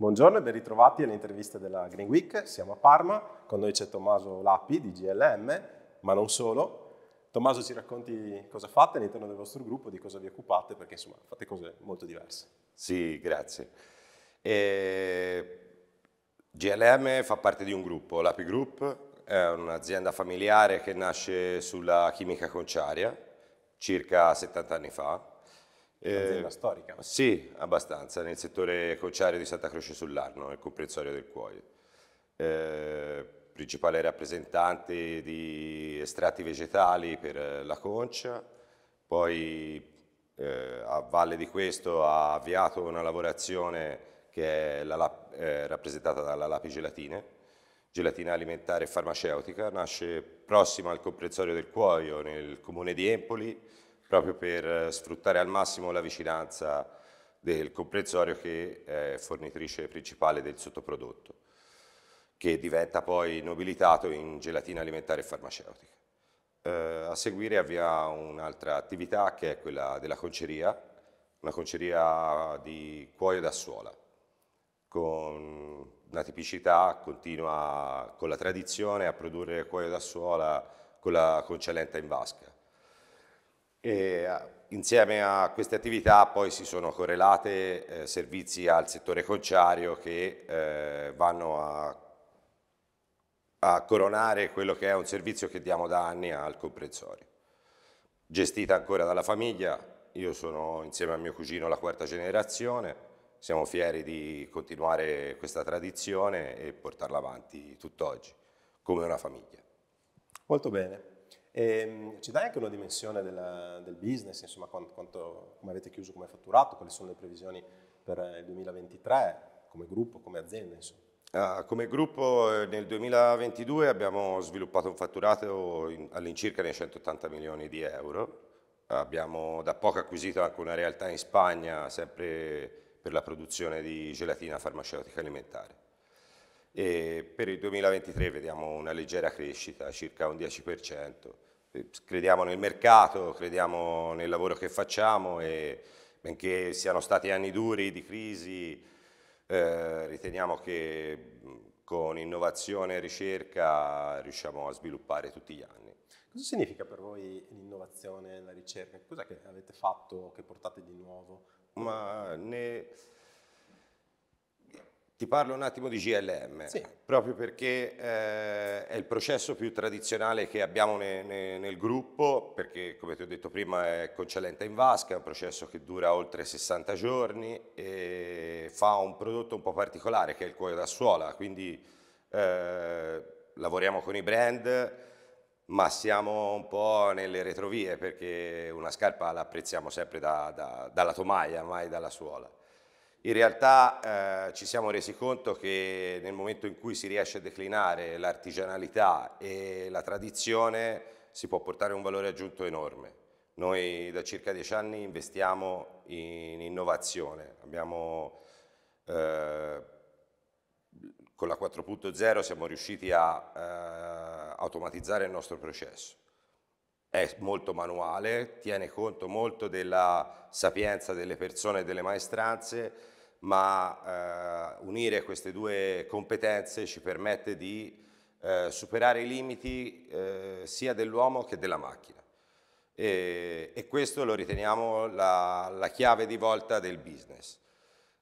Buongiorno e ben ritrovati alle interviste della Green Week. Siamo a Parma, con noi c'è Tommaso Lappi di GLM, ma non solo. Tommaso ci racconti cosa fate all'interno del vostro gruppo, di cosa vi occupate, perché insomma fate cose molto diverse. Sì, grazie. E... Eh, GLM fa parte di un gruppo, l'API Group, è un'azienda familiare che nasce sulla chimica conciaria circa 70 anni fa Un'azienda eh, storica? Sì, abbastanza, nel settore conciario di Santa Croce sull'Arno, nel comprensorio del cuoio. Eh, principale rappresentante di estratti vegetali per la concia, poi eh, a valle di questo ha avviato una lavorazione che è la, eh, rappresentata dalla Lapi Gelatine, gelatina alimentare e farmaceutica, nasce prossima al comprensorio del cuoio nel comune di Empoli, proprio per eh, sfruttare al massimo la vicinanza del comprensorio che è fornitrice principale del sottoprodotto, che diventa poi nobilitato in gelatina alimentare e farmaceutica. Eh, a seguire avvia un'altra attività che è quella della conceria, una conceria di cuoio da suola, con una tipicità continua con la tradizione a produrre cuoio da suola con la concellenta in vasca, e, insieme a queste attività poi si sono correlate eh, servizi al settore conciario che eh, vanno a, a, coronare quello che è un servizio che diamo da anni al comprensorio. Gestita ancora dalla famiglia, io sono insieme a mio cugino la quarta generazione, siamo fieri di continuare questa tradizione e portarla avanti tutt'oggi, come una famiglia. Molto bene. E ehm, ci dai anche una dimensione della, del business, insomma, quanto, quanto, come avete chiuso, come fatturato, quali sono le previsioni per eh, il 2023 come gruppo, come azienda? Ah, come gruppo eh, nel 2022 abbiamo sviluppato un fatturato all'incirca di 180 milioni di euro, abbiamo da poco acquisito anche una realtà in Spagna sempre per la produzione di gelatina farmaceutica alimentare. E per il 2023 vediamo una leggera crescita, circa un 10%. Crediamo nel mercato, crediamo nel lavoro che facciamo e benché siano stati anni duri di crisi, eh, riteniamo che con innovazione e ricerca riusciamo a sviluppare tutti gli anni. Cosa significa per voi l'innovazione, e la ricerca? Cos'è che avete fatto, che portate di nuovo? Ma ne ti parlo un attimo di GLM, sì. proprio perché eh, è il processo più tradizionale che abbiamo ne, ne, nel gruppo, perché come ti ho detto prima è concellente in vasca, è un processo che dura oltre 60 giorni e fa un prodotto un po' particolare che è il cuoio da suola, quindi eh, lavoriamo con i brand ma siamo un po' nelle retrovie perché una scarpa la apprezziamo sempre da, da, dalla tomaia, mai dalla suola. In realtà eh, ci siamo resi conto che nel momento in cui si riesce a declinare l'artigianalità e la tradizione si può portare un valore aggiunto enorme. Noi da circa dieci anni investiamo in innovazione, abbiamo eh, con la 4.0 siamo riusciti a eh, automatizzare il nostro processo è molto manuale, tiene conto molto della sapienza delle persone e delle maestranze, ma eh, unire queste due competenze ci permette di eh, superare i limiti eh, sia dell'uomo che della macchina. E, e questo lo riteniamo la, la, chiave di volta del business.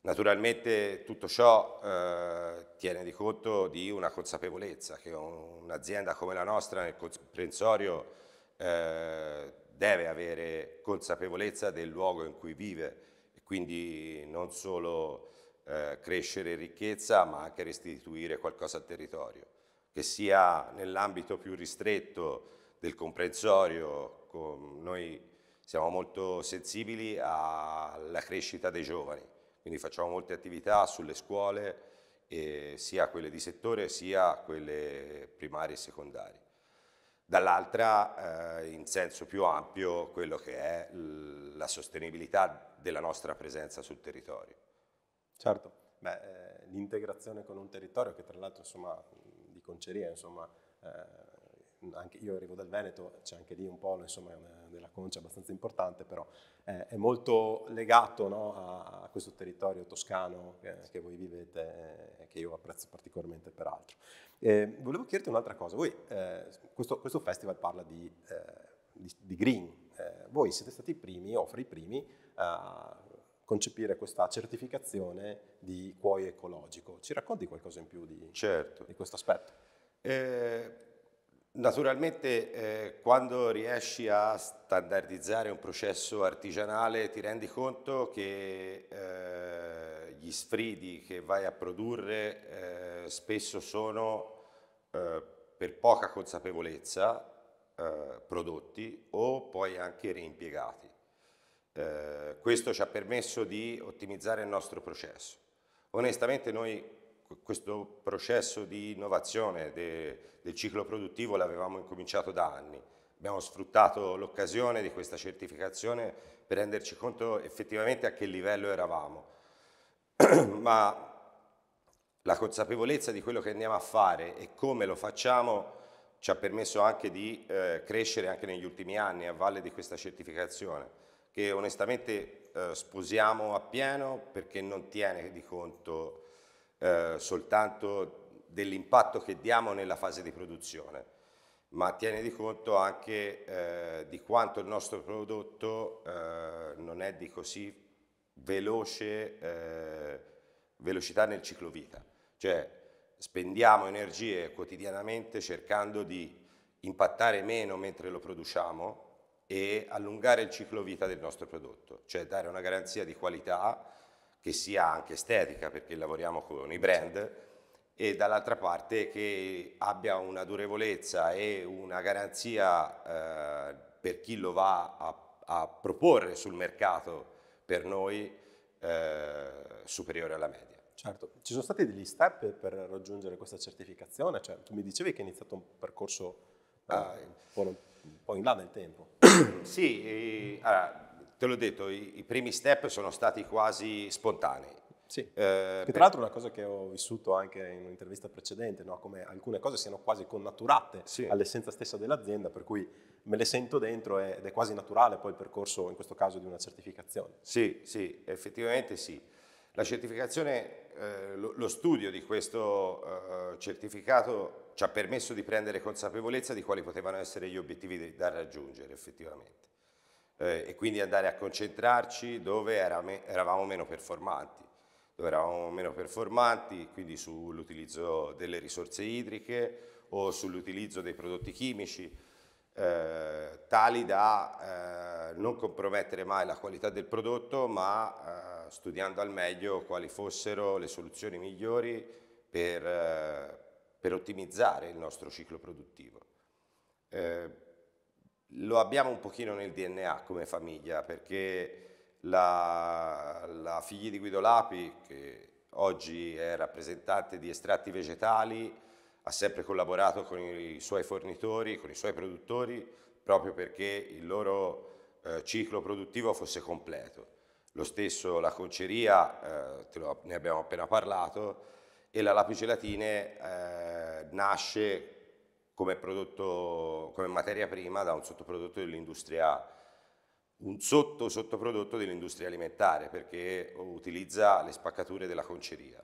Naturalmente tutto ciò eh, tiene di conto di una consapevolezza che un'azienda come la nostra nel comprensorio eh, deve avere consapevolezza del luogo in cui vive e quindi non solo eh, crescere ricchezza ma anche restituire qualcosa al territorio, che sia nell'ambito più ristretto del comprensorio, noi siamo molto sensibili alla crescita dei giovani, quindi facciamo molte attività sulle scuole, eh, sia quelle di settore sia quelle primarie e secondarie dall'altra eh, in senso più ampio quello che è la sostenibilità della nostra presenza sul territorio. Certo, eh, l'integrazione con un territorio che tra l'altro insomma di conceria insomma, eh, anche io arrivo dal Veneto, c'è anche lì un polo insomma, della concia abbastanza importante, però eh, è molto legato no, a, a, questo territorio toscano che, che voi vivete e eh, che io apprezzo particolarmente peraltro. Eh, volevo chiederti un'altra cosa, voi, eh, questo, questo, festival parla di, eh, di, di green, eh, voi siete stati i primi o fra i primi a concepire questa certificazione di cuoio ecologico. Ci racconti qualcosa in più di, certo. di questo aspetto? Eh, Naturalmente eh, quando riesci a standardizzare un processo artigianale ti rendi conto che eh, gli sfridi che vai a produrre eh, spesso sono eh, per poca consapevolezza eh, prodotti o poi anche reimpiegati. Eh, questo ci ha permesso di ottimizzare il nostro processo. Onestamente noi questo processo di innovazione de, del ciclo produttivo l'avevamo incominciato da anni. Abbiamo sfruttato l'occasione di questa certificazione per renderci conto effettivamente a che livello eravamo. Ma la consapevolezza di quello che andiamo a fare e come lo facciamo ci ha permesso anche di eh, crescere anche negli ultimi anni a valle di questa certificazione che onestamente eh, sposiamo appieno perché non tiene di conto eh, soltanto dell'impatto che diamo nella fase di produzione, ma tiene di conto anche eh, di quanto il nostro prodotto eh, non è di così veloce eh, velocità nel ciclo vita. Cioè spendiamo energie quotidianamente cercando di impattare meno mentre lo produciamo e allungare il ciclo vita del nostro prodotto, cioè dare una garanzia di qualità che sia anche estetica, perché lavoriamo con i brand, e dall'altra parte che abbia una durevolezza e una garanzia eh, per chi lo va a, a, proporre sul mercato per noi eh, superiore alla media. Certo, ci sono stati degli step per raggiungere questa certificazione, cioè, tu mi dicevi che hai iniziato un percorso ah, eh, un, po', un, po', in là nel tempo. sì, e, eh, allora, te l'ho detto, i, i primi step sono stati quasi spontanei. Sì, eh, che tra l'altro è una cosa che ho vissuto anche in un'intervista precedente, no? come alcune cose siano quasi connaturate sì. all'essenza stessa dell'azienda, per cui me le sento dentro ed è quasi naturale poi il percorso, in questo caso, di una certificazione. Sì, sì, effettivamente sì. La certificazione, eh, lo, lo, studio di questo eh, certificato ci ha permesso di prendere consapevolezza di quali potevano essere gli obiettivi da raggiungere effettivamente eh, e quindi andare a concentrarci dove era me, eravamo meno performanti, dove eravamo meno performanti, quindi sull'utilizzo delle risorse idriche o sull'utilizzo dei prodotti chimici, eh, tali da eh, non compromettere mai la qualità del prodotto, ma eh, studiando al meglio quali fossero le soluzioni migliori per, eh, per ottimizzare il nostro ciclo produttivo. Eh, lo abbiamo un pochino nel DNA come famiglia, perché la, la figlia di Guido Lapi, che oggi è rappresentante di estratti vegetali, ha sempre collaborato con i suoi fornitori, con i suoi produttori, proprio perché il loro eh, ciclo produttivo fosse completo. Lo stesso la conceria, eh, lo, ne abbiamo appena parlato, e la lapigelatine eh, nasce come, prodotto, come materia prima da un sottoprodotto dell'industria, un sotto sottoprodotto dell'industria alimentare perché utilizza le spaccature della conceria.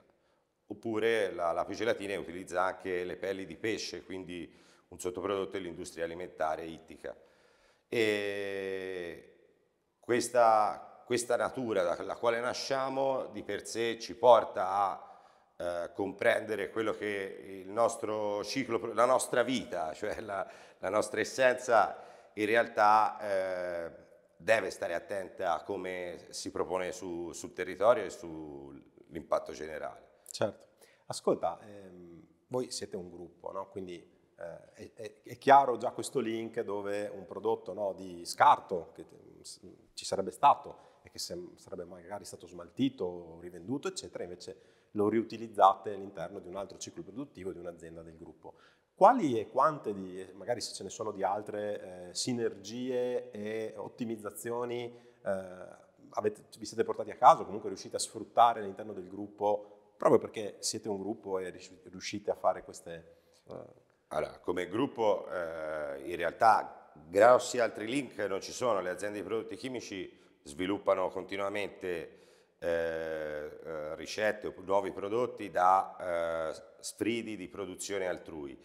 Oppure la, la gelatina utilizza anche le pelli di pesce, quindi un sottoprodotto dell'industria alimentare ittica. E questa, questa natura dalla quale nasciamo di per sé ci porta a eh, comprendere quello che il nostro ciclo, la nostra vita, cioè la, la nostra essenza, in realtà eh, deve stare attenta a come si propone su, sul territorio e sull'impatto generale. Certo. Ascolta, ehm, voi siete un gruppo, no? quindi eh, è, è, chiaro già questo link dove un prodotto no, di scarto che ci sarebbe stato e che sarebbe magari stato smaltito, rivenduto, eccetera, invece lo riutilizzate all'interno di un altro ciclo produttivo di un'azienda del gruppo. Quali e quante, di, magari se ce ne sono di altre, eh, sinergie e ottimizzazioni eh, avete, vi siete portati a caso, comunque riuscite a sfruttare all'interno del gruppo, proprio perché siete un gruppo e riuscite a fare queste... Eh. Allora, come gruppo eh, in realtà grossi altri link non ci sono, le aziende di prodotti chimici sviluppano continuamente eh, eh, ricette o nuovi prodotti da eh, sfridi di produzione altrui.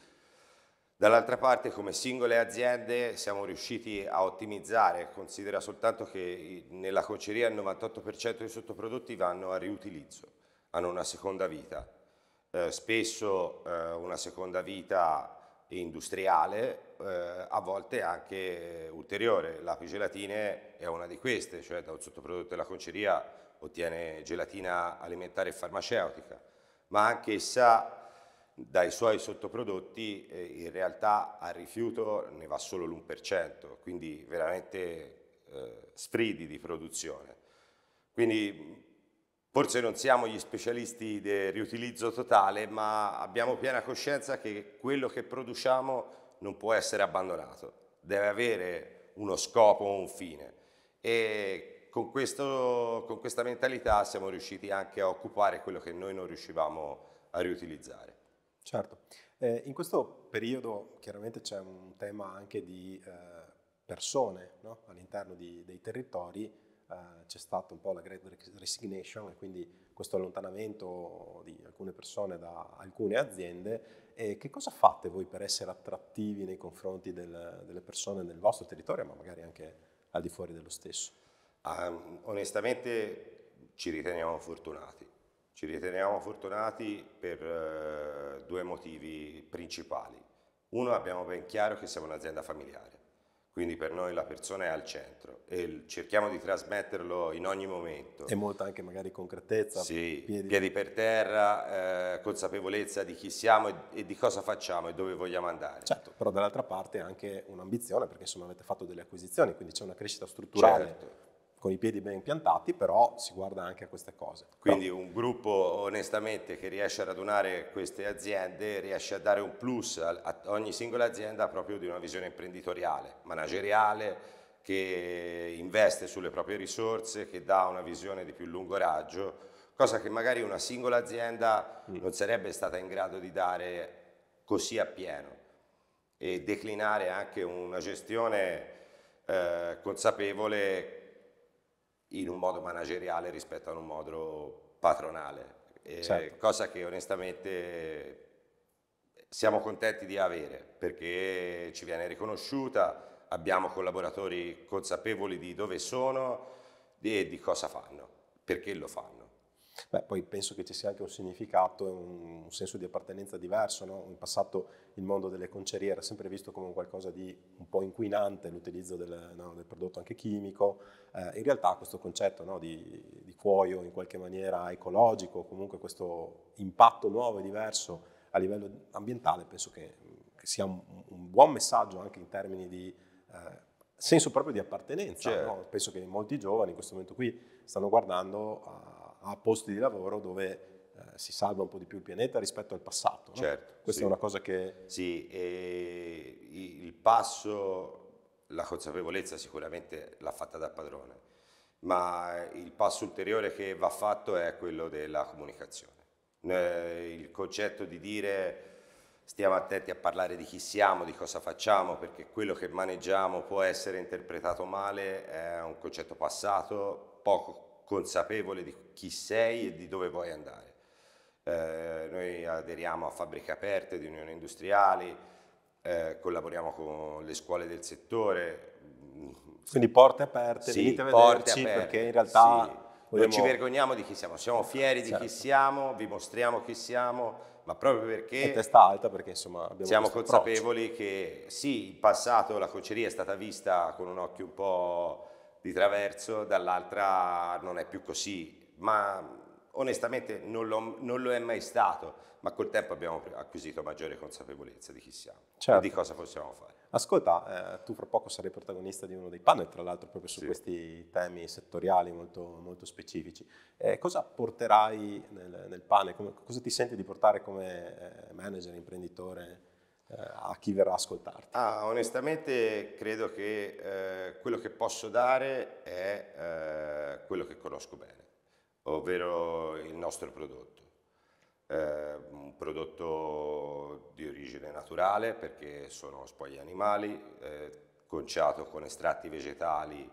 Dall'altra parte come singole aziende siamo riusciti a ottimizzare, considera soltanto che nella coceria il 98% dei sottoprodotti vanno a riutilizzo, hanno una seconda vita, eh, spesso eh, una seconda vita industriale, eh, a volte anche ulteriore. L'api gelatine è una di queste, cioè da un sottoprodotto della conceria ottiene gelatina alimentare e farmaceutica, ma anch'essa dai suoi sottoprodotti eh, in realtà al rifiuto ne va solo l'1%, quindi veramente eh, sfridi di produzione. Quindi Forse non siamo gli specialisti del riutilizzo totale, ma abbiamo piena coscienza che quello che produciamo non può essere abbandonato, deve avere uno scopo, un fine. E con, questo, con questa mentalità siamo riusciti anche a occupare quello che noi non riuscivamo a riutilizzare. Certo, eh, in questo periodo chiaramente c'è un tema anche di eh, persone no? all'interno di, dei territori eh, c'è stata un po' la great resignation e quindi questo allontanamento di alcune persone da alcune aziende. E che cosa fate voi per essere attrattivi nei confronti del, delle persone nel vostro territorio, ma magari anche al di fuori dello stesso? Um, onestamente ci riteniamo fortunati. Ci riteniamo fortunati per uh, due motivi principali. Uno, abbiamo ben chiaro che siamo un'azienda familiare quindi per noi la persona è al centro e cerchiamo di trasmetterlo in ogni momento. E molta anche magari concretezza. Sì, piedi, piedi per terra, eh, consapevolezza di chi siamo e, e, di cosa facciamo e dove vogliamo andare. Certo, però dall'altra parte anche un'ambizione perché insomma avete fatto delle acquisizioni, quindi c'è una crescita strutturale certo con i piedi ben piantati, però si guarda anche a queste cose. Quindi un gruppo onestamente che riesce a radunare queste aziende riesce a dare un plus a, ogni singola azienda proprio di una visione imprenditoriale, manageriale, che investe sulle proprie risorse, che dà una visione di più lungo raggio, cosa che magari una singola azienda mm. non sarebbe stata in grado di dare così a pieno e declinare anche una gestione eh, consapevole in un modo manageriale rispetto a un modo patronale, certo. cosa che onestamente siamo contenti di avere perché ci viene riconosciuta, abbiamo collaboratori consapevoli di dove sono e di cosa fanno, perché lo fanno. Beh, poi penso che ci sia anche un significato e un, senso di appartenenza diverso. No? In passato il mondo delle concerie era sempre visto come qualcosa di un po' inquinante, l'utilizzo del, no, del prodotto anche chimico. Eh, in realtà questo concetto no, di, di, cuoio in qualche maniera ecologico, comunque questo impatto nuovo e diverso a livello ambientale, penso che, che sia un, un, buon messaggio anche in termini di... Eh, senso proprio di appartenenza, certo. penso che molti giovani in questo momento qui stanno guardando a posti di lavoro dove eh, si salva un po' di più il pianeta rispetto al passato. No? Certo, Questa sì. è una cosa che... Sì, e il passo, la consapevolezza sicuramente l'ha fatta da padrone, ma il passo ulteriore che va fatto è quello della comunicazione. Il concetto di dire stiamo attenti a parlare di chi siamo, di cosa facciamo, perché quello che maneggiamo può essere interpretato male, è un concetto passato, poco consapevole di chi sei e di dove vuoi andare. Eh, noi aderiamo a fabbriche aperte di unioni industriali, eh, collaboriamo con le scuole del settore. Quindi porte aperte, sì, venite a vederci aperte, perché in realtà... Sì. Vogliamo... Non ci vergogniamo di chi siamo, siamo fieri certo. di chi certo. siamo, vi mostriamo chi siamo, ma proprio perché... E testa alta perché insomma abbiamo Siamo consapevoli approccio. che sì, in passato la coceria è stata vista con un occhio un po' di traverso, dall'altra non è più così, ma onestamente non, non, lo è mai stato, ma col tempo abbiamo acquisito maggiore consapevolezza di chi siamo certo. e di cosa possiamo fare. Ascolta, eh, tu fra poco sarai protagonista di uno dei panel, tra l'altro proprio su sì. questi temi settoriali molto, molto specifici. Eh, cosa porterai nel, nel panel? Come, cosa ti senti di portare come eh, manager, imprenditore? Eh, a chi verrà a ascoltarti? Ah, onestamente credo che eh, quello che posso dare è eh, quello che conosco bene, ovvero il nostro prodotto. Eh, un prodotto di origine naturale perché sono spogli animali, eh, conciato con estratti vegetali,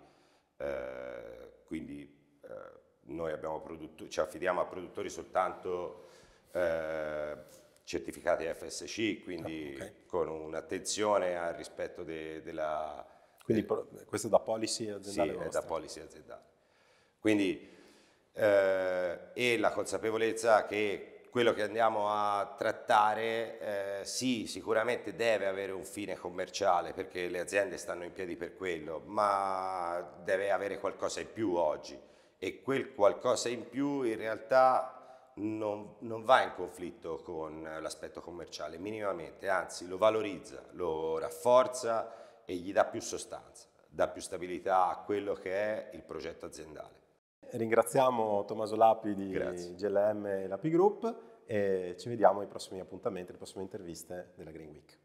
eh, quindi noi abbiamo ci affidiamo a produttori soltanto certificati FSC, quindi ah, okay. con un'attenzione al rispetto de, della... Quindi del, questo è da policy aziendale? Sì, vostra. è da policy aziendale. Quindi, eh, e la consapevolezza che quello che andiamo a trattare eh, sì, sicuramente deve avere un fine commerciale perché le aziende stanno in piedi per quello, ma deve avere qualcosa in più oggi e quel qualcosa in più in realtà non, non va in conflitto con l'aspetto commerciale minimamente, anzi lo valorizza, lo rafforza e gli dà più sostanza, dà più stabilità a quello che è il progetto aziendale. Ringraziamo Tommaso Lapi di Grazie. GLM e Lapi Group e ci vediamo ai prossimi appuntamenti, alle prossime interviste della Green Week.